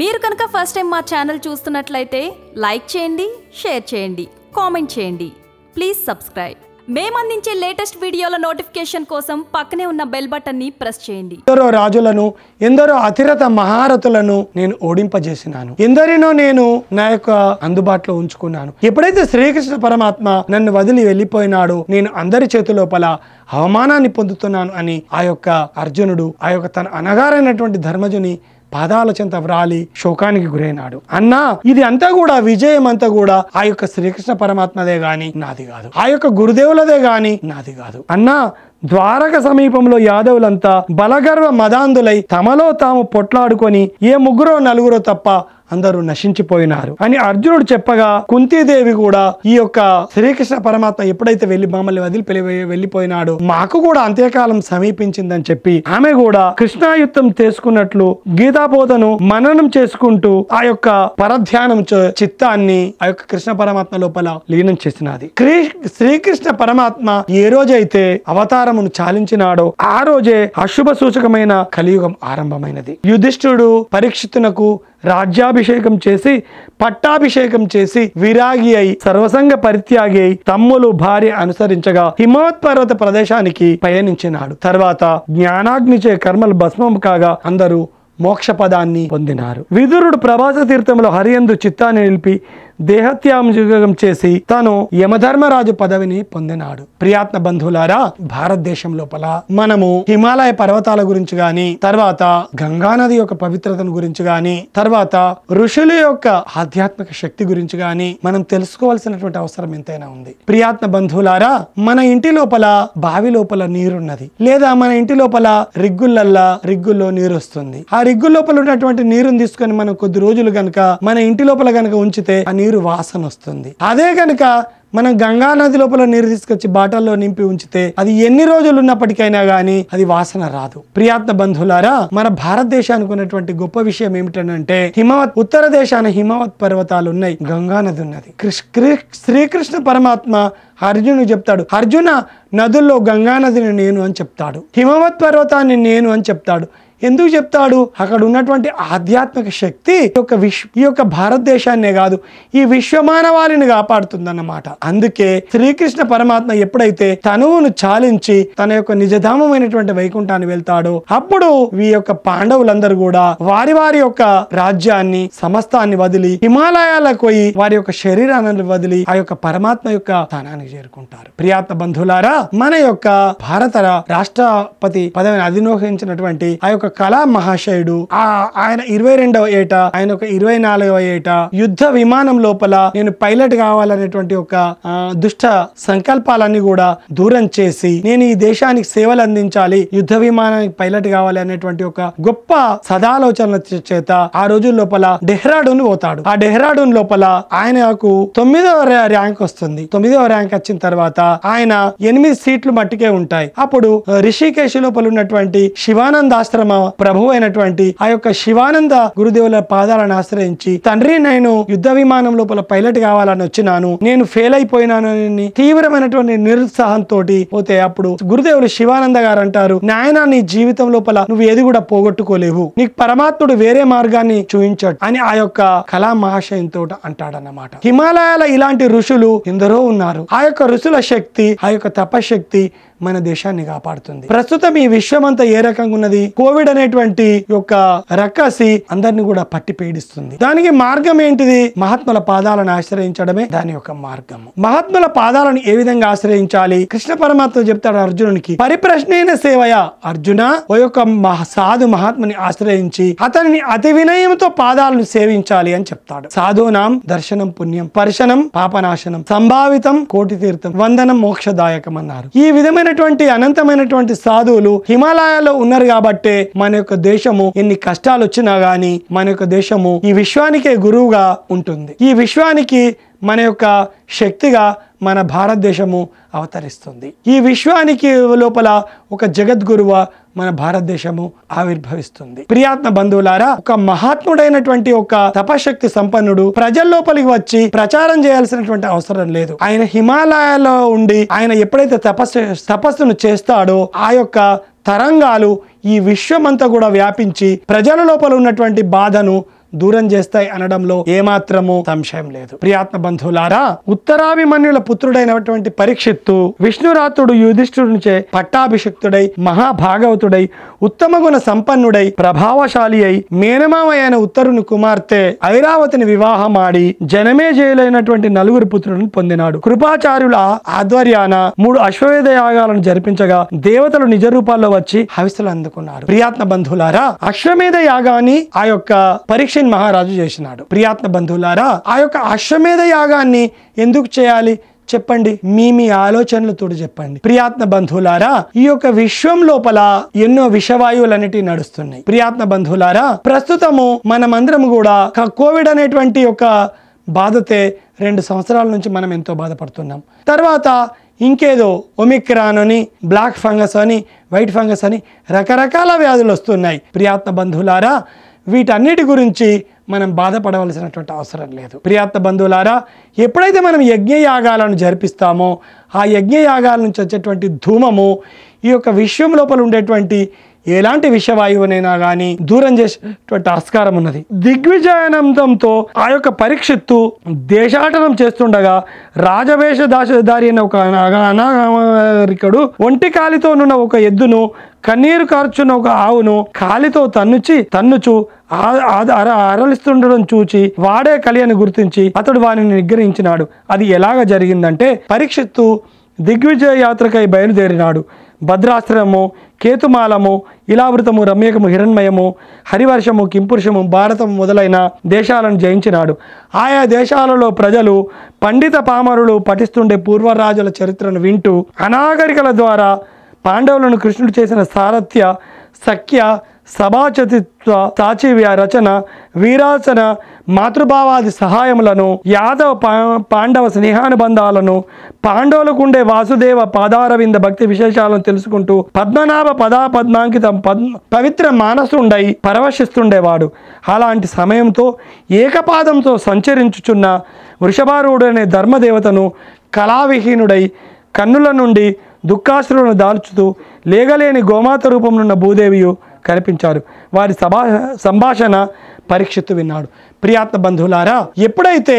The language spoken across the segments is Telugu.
మీరు కనుక ఫస్ట్ టైం మా ఛానల్ చూస్తున్నట్లయితే లైక్ చేయండి షేర్ చేయండి కామెంట్ చేయండి ప్లీజ్ సబ్స్క్రైబ్ మేము అందించే లేటెస్ట్ వీడియోల నోటిఫికేషన్ కోసం పక్కనే ఉన్న బెల్ ని ప్రెస్ చేయండి ఎందరో రాజులను ఎందరో అతిరత మహారథులను నేను ఓడింపజేసినాను ఎందరినో నేను నా యొక్క అందుబాటులో ఉంచుకున్నాను ఎప్పుడైతే శ్రీకృష్ణ పరమాత్మ నన్ను వదిలి వెళ్ళిపోయినాడో నేను అందరి చేతి లోపల అవమానాన్ని పొందుతున్నాను అని ఆ యొక్క అర్జునుడు ఆ యొక్క తన అనగారైనటువంటి ధర్మజుని పాదాల చెంత వ్రాలి శోకానికి గురైనాడు అన్నా ఇది అంతా కూడా విజయం అంతా కూడా ఆ యొక్క శ్రీకృష్ణ పరమాత్మదే గాని నాది కాదు ఆ యొక్క గురుదేవులదే గాని నాది కాదు అన్నా ద్వారక సమీపంలో యాదవులంతా బలగర్వ మదాంధులై తమలో తాము పొట్లాడుకొని ఏ ముగ్గురో నలుగురో తప్ప అందరూ నశించిపోయినారు అని అర్జునుడు చెప్పగా కుంతీదేవి కూడా ఈ యొక్క శ్రీకృష్ణ పరమాత్మ ఎప్పుడైతే వెళ్లి మమ్మల్ని వదిలి వెళ్లిపోయినాడు మాకు కూడా అంత్యకాలం సమీపించిందని చెప్పి ఆమె కూడా కృష్ణాయుద్ధం చేసుకున్నట్లు గీతాబోధను మననం చేసుకుంటూ ఆ యొక్క పరధ్యానం చిత్తాన్ని ఆ యొక్క కృష్ణ పరమాత్మ లోపల లీనం చేసినది శ్రీకృష్ణ పరమాత్మ ఏ రోజైతే అవతారం అధికారమును చాలించినాడో ఆ రోజే అశుభ సూచకమైన కలియుగం ఆరంభమైనది యుధిష్ఠుడు పరీక్షితునకు రాజ్యాభిషేకం చేసి పట్టాభిషేకం చేసి విరాగి అయి సర్వసంగ పరిత్యాగి అయి తమ్ములు భార్య అనుసరించగా హిమోత్పర్వత ప్రదేశానికి పయనించినాడు తర్వాత జ్ఞానాగ్నిచే కర్మలు భస్మం కాగా అందరూ మోక్ష పదాన్ని పొందినారు విదురుడు ప్రభాస తీర్థంలో హరియందు చిత్తాన్ని నిలిపి దేహత్యాగం చేసి తాను యమధర్మరాజు పదవిని పొందినాడు ప్రియాత్మ బంధువులారా భారతదేశం లోపల మనము హిమాలయ పర్వతాల గురించి గాని తర్వాత గంగానది యొక్క పవిత్రతను గురించి గాని తర్వాత ఋషుల యొక్క ఆధ్యాత్మిక శక్తి గురించి గాని మనం తెలుసుకోవాల్సినటువంటి అవసరం ఎంతైనా ఉంది ప్రియాత్మ బంధువులారా మన ఇంటి లోపల బావి లోపల నీరున్నది లేదా మన ఇంటి లోపల రిగ్గులల్లా రిగ్గుల్లో నీరు వస్తుంది ఆ రిగ్గు లోపల ఉన్నటువంటి నీరుని తీసుకొని మనం కొద్ది రోజులు గనక మన ఇంటి లోపల గనక ఉంచితే ఆ నీరు నీరు వాసన వస్తుంది అదే కనుక మనం గంగా నది లోపల నీరు తీసుకొచ్చి బాటల్లో నింపి ఉంచితే అది ఎన్ని రోజులు ఉన్నప్పటికైనా గానీ అది వాసన రాదు ప్రియాత్మ బంధువులారా మన భారతదేశానికి ఉన్నటువంటి గొప్ప విషయం ఏమిటంటే హిమవత్ ఉత్తర దేశాన హిమవత్ పర్వతాలు ఉన్నాయి గంగా నది ఉన్నది శ్రీకృష్ణ పరమాత్మ అర్జునుడు చెప్తాడు అర్జున నదుల్లో గంగా నదిని నేను అని చెప్తాడు హిమవత్ పర్వతాన్ని నేను అని చెప్తాడు ఎందుకు చెప్తాడు అక్కడ ఉన్నటువంటి ఆధ్యాత్మిక శక్తి యొక్క విశ్వ ఈ యొక్క భారతదేశాన్నే కాదు ఈ విశ్వమానవాళిని అన్నమాట అందుకే శ్రీకృష్ణ పరమాత్మ ఎప్పుడైతే తనువును చాలించి తన యొక్క నిజధామమైనటువంటి వైకుంఠాన్ని వెళ్తాడో అప్పుడు ఈ యొక్క పాండవులందరూ కూడా వారి వారి యొక్క రాజ్యాన్ని సమస్తాన్ని వదిలి హిమాలయాలకు పోయి వారి యొక్క శరీరాన్ని వదిలి ఆ యొక్క పరమాత్మ యొక్క స్థానానికి చేరుకుంటారు ప్రియాత్మ బంధువులారా మన యొక్క భారత రాష్ట్రపతి పదవిని అధినోహించినటువంటి ఆ యొక్క కళా మహాశయుడు ఆ ఆయన ఇరవై రెండవ ఏట ఆయన ఒక ఇరవై నాలుగవ ఏట యుద్ధ విమానం లోపల నేను పైలట్ కావాలనేటువంటి ఒక దుష్ట సంకల్పాలన్నీ కూడా దూరం చేసి నేను ఈ దేశానికి సేవలు అందించాలి యుద్ధ విమానానికి పైలట్ కావాలి అనేటువంటి ఒక గొప్ప సదాలోచన చేత ఆ రోజు లోపల డెహ్రాడూన్ పోతాడు ఆ డెహ్రాడూన్ లోపల ఆయనకు తొమ్మిదవ ర్యాంక్ వస్తుంది తొమ్మిదవ ర్యాంక్ వచ్చిన తర్వాత ఆయన ఎనిమిది సీట్లు మట్టికే ఉంటాయి అప్పుడు రిషికేశ్ లోపల ఉన్నటువంటి శివానంద ఆశ్రమం ప్రభు అయినటువంటి ఆ యొక్క శివానంద గురుదేవుల పాదాలను ఆశ్రయించి తండ్రి నేను యుద్ధ విమానం లోపల పైలట్ కావాలని వచ్చినాను నేను ఫెయిల్ అయిపోయినాను అని తీవ్రమైనటువంటి నిరుత్సాహంతో పోతే అప్పుడు గురుదేవులు శివానంద గారు అంటారు నాయన నీ జీవితం లోపల నువ్వు ఏది కూడా పోగొట్టుకోలేవు నీకు పరమాత్ముడు వేరే మార్గాన్ని చూపించాడు అని ఆ యొక్క కళా మహాశయంతో అంటాడన్నమాట హిమాలయాల ఇలాంటి ఋషులు ఎందరో ఉన్నారు ఆ యొక్క ఋషుల శక్తి ఆ యొక్క తపశక్తి మన దేశాన్ని కాపాడుతుంది ప్రస్తుతం ఈ విశ్వం అంతా ఏ రకంగా ఉన్నది కోవిడ్ అనేటువంటి యొక్క రక్కసి అందరిని కూడా పట్టి పీడిస్తుంది దానికి మార్గం ఏంటిది మహాత్ముల పాదాలను ఆశ్రయించడమే దాని యొక్క మార్గము మహాత్ముల పాదాలను ఏ విధంగా ఆశ్రయించాలి కృష్ణ పరమాత్మ చెప్తాడు అర్జునునికి పరిప్రశ్నైన సేవయ అర్జున ఓ యొక్క సాధు మహాత్ముని ఆశ్రయించి అతనిని అతి వినయంతో పాదాలను సేవించాలి అని చెప్తాడు సాధునాం దర్శనం పుణ్యం పర్శనం పాపనాశనం సంభావితం కోటి తీర్థం వందనం మోక్షదాయకం అన్నారు ఈ విధమైన ఉన్నటువంటి అనంతమైనటువంటి సాధువులు హిమాలయాల్లో ఉన్నారు కాబట్టే మన యొక్క దేశము ఎన్ని కష్టాలు వచ్చినా గాని మన యొక్క దేశము ఈ విశ్వానికే గురువుగా ఉంటుంది ఈ విశ్వానికి మన యొక్క శక్తిగా మన భారతదేశము అవతరిస్తుంది ఈ విశ్వానికి లోపల ఒక జగద్గురువ మన భారతదేశము ఆవిర్భవిస్తుంది ప్రియాత్మ బంధువులారా ఒక మహాత్ముడైనటువంటి ఒక తపశక్తి సంపన్నుడు ప్రజల్లోపలికి వచ్చి ప్రచారం చేయాల్సినటువంటి అవసరం లేదు ఆయన హిమాలయాలో ఉండి ఆయన ఎప్పుడైతే తపస్సు తపస్సును చేస్తాడో ఆ యొక్క తరంగాలు ఈ విశ్వమంతా కూడా వ్యాపించి ప్రజల లోపల ఉన్నటువంటి బాధను దూరం చేస్తాయి అనడంలో ఏమాత్రము సంశయం లేదు ప్రియాత్మ బంధువులారా ఉత్తరాభిమన్యుల పుత్రుడైనటువంటి పరీక్షిత్తు విష్ణురాత్రుడు యుధిష్ఠుడిచే పట్టాభిషిక్తుడై మహాభాగవతుడై ఉత్తమ గుణ సంపన్నుడై ప్రభావశాలి అయి మేనమామయైన ఉత్తరుని కుమార్తె ఐరావతిని వివాహం ఆడి జనమేజయులైనటువంటి నలుగురు పుత్రులను పొందినాడు కృపాచార్యుల ఆధ్వర్యాన మూడు అశ్వవేధ యాగాలను జరిపించగా దేవతలు నిజ రూపాల్లో వచ్చి హవిస్తలు అందుకున్నారు ప్రియాత్మ బంధువులారా అశ్వమేధ యాగాన్ని ఆ యొక్క పరీక్ష అగస్టిన్ మహారాజు చేసినాడు ప్రియాత్మ బంధువులారా ఆ యొక్క అశ్వమేధ యాగాన్ని ఎందుకు చేయాలి చెప్పండి మీ మీ ఆలోచనలు తోడు చెప్పండి ప్రియాత్మ బంధువులారా ఈ యొక్క విశ్వం లోపల ఎన్నో విషవాయువులన్నిటి నడుస్తున్నాయి ప్రియాత్మ బంధువులారా ప్రస్తుతము మనమందరం కూడా కోవిడ్ అనేటువంటి ఒక బాధతే రెండు సంవత్సరాల నుంచి మనం ఎంతో బాధపడుతున్నాం తర్వాత ఇంకేదో ఒమిక్రాన్ అని బ్లాక్ ఫంగస్ అని వైట్ ఫంగస్ అని రకరకాల వ్యాధులు వస్తున్నాయి ప్రియాత్మ బంధువులారా వీటన్నిటి గురించి మనం బాధపడవలసినటువంటి అవసరం లేదు ప్రియాత్మ బంధువులారా ఎప్పుడైతే మనం యజ్ఞయాగాలను జరిపిస్తామో ఆ యజ్ఞయాగాల నుంచి వచ్చేటువంటి ధూమము ఈ యొక్క విశ్వం లోపల ఉండేటువంటి ఎలాంటి విషవాయువునైనా కానీ దూరం చేసేటువంటి ఆస్కారం ఉన్నది దిగ్విజయానందంతో ఆ యొక్క పరీక్షిత్తు దేశాటనం చేస్తుండగా రాజవేష దారి అనే ఒక అనాగరికడు ఒంటి కాలితో ఉన్న ఒక ఎద్దును కన్నీరు కార్చున్న ఒక ఆవును కాలితో తన్నుచి తన్నుచు అర అరలిస్తుండడం చూచి వాడే కలి అని గుర్తించి అతడు వాణిని నిగ్రహించినాడు అది ఎలాగ జరిగిందంటే పరీక్షిత్తు దిగ్విజయ యాత్రకై బయలుదేరినాడు భద్రాశ్రమము కేతుమాలము ఇలావృతము రమ్యకము హిరణ్మయము హరివర్షము కింపురుషము భారతం మొదలైన దేశాలను జయించినాడు ఆయా దేశాలలో ప్రజలు పండిత పామరులు పఠిస్తుండే పూర్వరాజుల చరిత్రను వింటూ అనాగరికల ద్వారా పాండవులను కృష్ణుడు చేసిన సారథ్య సఖ్య సభాచతిత్వ సాచివ్య రచన వీరాసన మాతృభావాది సహాయములను యాదవ పాండవ స్నేహానుబంధాలను పాండవులకుండే వాసుదేవ పాదారవింద భక్తి విశేషాలను తెలుసుకుంటూ పద్మనాభ పదా పద్మాంకితం పవిత్ర మానసుండై పరవశిస్తుండేవాడు అలాంటి సమయంతో ఏకపాదంతో సంచరించుచున్న వృషభారుడు అనే ధర్మదేవతను కళావిహీనుడై కన్నుల నుండి దుఃఖాశ్రులను దాల్చుతూ లేగలేని గోమాత రూపంలో ఉన్న భూదేవియు కనిపించారు వారి సభా సంభాషణ పరీక్షిత్తు విన్నాడు ప్రియాత్మ బంధువులారా ఎప్పుడైతే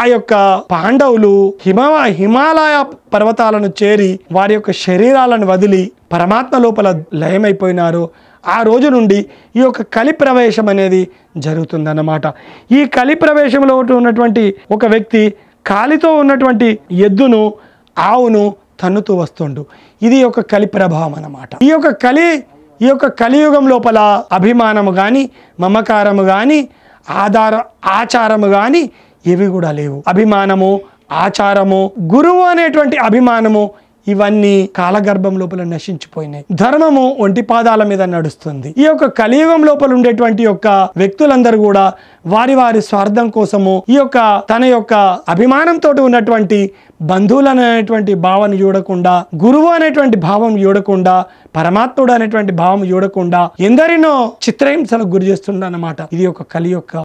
ఆ యొక్క పాండవులు హిమ హిమాలయ పర్వతాలను చేరి వారి యొక్క శరీరాలను వదిలి పరమాత్మ లోపల లయమైపోయినారు ఆ రోజు నుండి ఈ యొక్క కలి ప్రవేశం అనేది జరుగుతుందన్నమాట ఈ కలి ప్రవేశంలో ఉన్నటువంటి ఒక వ్యక్తి కాలితో ఉన్నటువంటి ఎద్దును ఆవును తన్నుతూ వస్తుండు ఇది ఒక కలి ప్రభావం అన్నమాట ఈ యొక్క కలి ఈ యొక్క కలియుగం లోపల అభిమానము కానీ మమకారము కానీ ఆధార ఆచారము కానీ ఇవి కూడా లేవు అభిమానము ఆచారము గురువు అనేటువంటి అభిమానము ఇవన్నీ కాలగర్భం లోపల నశించిపోయినాయి ధర్మము ఒంటి పాదాల మీద నడుస్తుంది ఈ యొక్క కలియుగం లోపల ఉండేటువంటి యొక్క వ్యక్తులందరూ కూడా వారి వారి స్వార్థం కోసము ఈ యొక్క తన యొక్క అభిమానంతో ఉన్నటువంటి బంధువులు అనేటువంటి భావన చూడకుండా గురువు అనేటువంటి భావం చూడకుండా పరమాత్ముడు అనేటువంటి భావం చూడకుండా ఎందరినో చిత్రహింసలకు గురి చేస్తుండ ఇది ఒక కలి యొక్క